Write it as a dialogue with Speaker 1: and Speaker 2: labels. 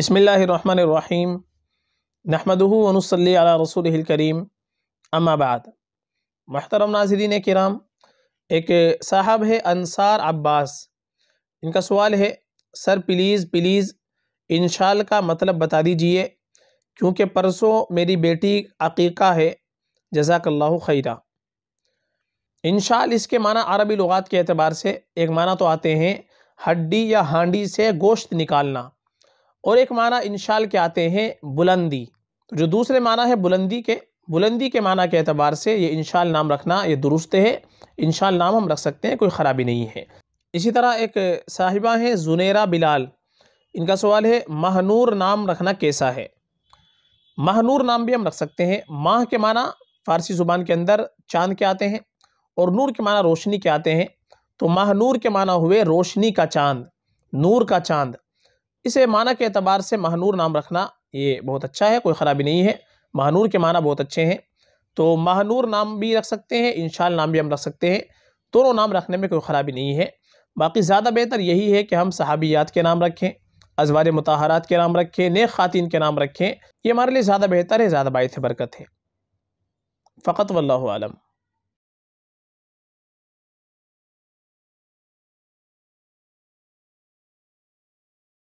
Speaker 1: बसमीम नहमदूनसली रसूल करीम अम्माबाद महतरम नाजरीन कराम एक साहब है अंसार अब्बास इनका सवाल है सर प्लीज़ प्लीज़ इंशाल का मतलब बता दीजिए क्योंकि परसों मेरी बेटी अकीका है जजाकल्ला खैरा इंशाल इसके माना अरबी लगात के अतबार से एक माना तो आते हैं हड्डी या हांडी से गोश्त निकालना और एक माना इंशाल के आते हैं बुलंदी जो दूसरे माना है बुलंदी के बुलंदी के माना के अतबार से ये इंशाल नाम रखना ये दुरुस्त है इंशाल नाम हम रख सकते हैं कोई ख़राबी नहीं है इसी तरह एक साहिबा हैं जुनेरा बिलाल इनका सवाल है महनूर नाम रखना कैसा है महनूर नाम भी हम रख सकते हैं माह के माना फ़ारसी ज़ुबान के अंदर चांद के आते हैं और नूर के माना रोशनी के आते हैं तो माह नूर के माना हुए रोशनी का चांद नूर का चांद इसे माना के अतबार से महानूर नाम रखना ये बहुत अच्छा है कोई ख़राबी नहीं है महानूर के माना बहुत अच्छे हैं तो महानूर नाम भी रख सकते हैं इंशाल नाम भी हम रख सकते हैं दोनों नाम रखने में कोई ख़राबी नहीं है बाकी ज़्यादा बेहतर यही है कि हम सहाबियात के नाम रखें अजवार मतहरात के नाम रखें नेक ख़ातिन के नाम रखें ये हमारे लिए ज़्यादा बेहतर है ज़्यादा बायस बरकत है फ़कत वल्लम